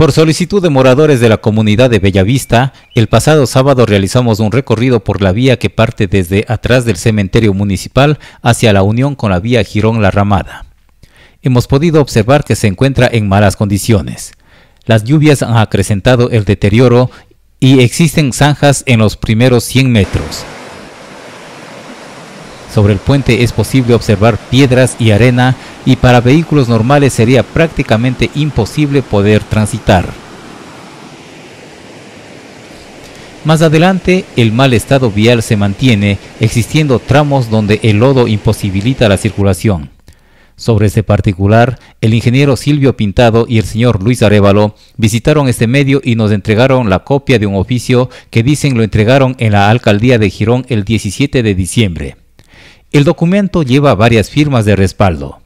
Por solicitud de moradores de la comunidad de Bellavista, el pasado sábado realizamos un recorrido por la vía que parte desde atrás del cementerio municipal hacia la unión con la vía Girón La Ramada. Hemos podido observar que se encuentra en malas condiciones. Las lluvias han acrecentado el deterioro y existen zanjas en los primeros 100 metros. Sobre el puente es posible observar piedras y arena y para vehículos normales sería prácticamente imposible poder transitar. Más adelante, el mal estado vial se mantiene, existiendo tramos donde el lodo imposibilita la circulación. Sobre este particular, el ingeniero Silvio Pintado y el señor Luis Arevalo visitaron este medio y nos entregaron la copia de un oficio que dicen lo entregaron en la alcaldía de Girón el 17 de diciembre. El documento lleva varias firmas de respaldo.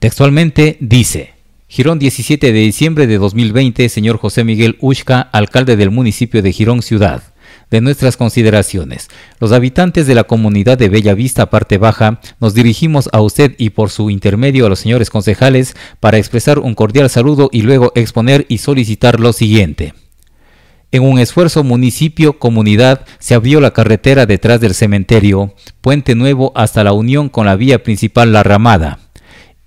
Textualmente dice, Girón 17 de diciembre de 2020, señor José Miguel Ushka, alcalde del municipio de Girón Ciudad. De nuestras consideraciones, los habitantes de la comunidad de Bella Vista, parte baja, nos dirigimos a usted y por su intermedio a los señores concejales para expresar un cordial saludo y luego exponer y solicitar lo siguiente. En un esfuerzo municipio-comunidad se abrió la carretera detrás del cementerio, Puente Nuevo hasta la unión con la vía principal La Ramada.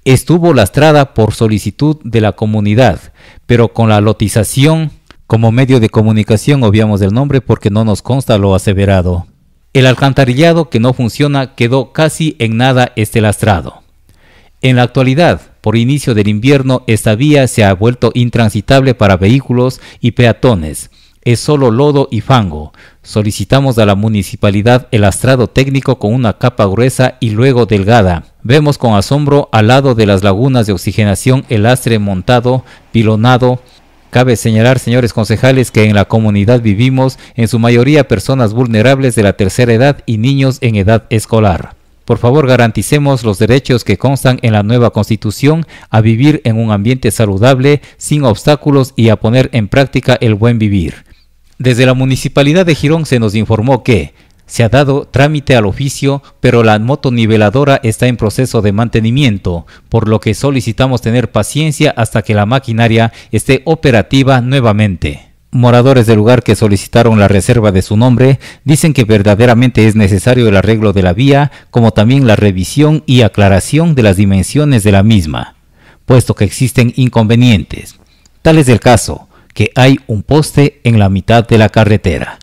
Estuvo lastrada por solicitud de la comunidad, pero con la lotización como medio de comunicación obviamos el nombre porque no nos consta lo aseverado. El alcantarillado que no funciona quedó casi en nada este lastrado. En la actualidad, por inicio del invierno, esta vía se ha vuelto intransitable para vehículos y peatones, es solo lodo y fango. Solicitamos a la municipalidad el astrado técnico con una capa gruesa y luego delgada. Vemos con asombro al lado de las lagunas de oxigenación el astre montado, pilonado, Cabe señalar, señores concejales, que en la comunidad vivimos en su mayoría personas vulnerables de la tercera edad y niños en edad escolar. Por favor, garanticemos los derechos que constan en la nueva Constitución a vivir en un ambiente saludable, sin obstáculos y a poner en práctica el buen vivir. Desde la Municipalidad de Girón se nos informó que se ha dado trámite al oficio, pero la motoniveladora está en proceso de mantenimiento, por lo que solicitamos tener paciencia hasta que la maquinaria esté operativa nuevamente. Moradores del lugar que solicitaron la reserva de su nombre dicen que verdaderamente es necesario el arreglo de la vía, como también la revisión y aclaración de las dimensiones de la misma, puesto que existen inconvenientes. Tal es el caso que hay un poste en la mitad de la carretera.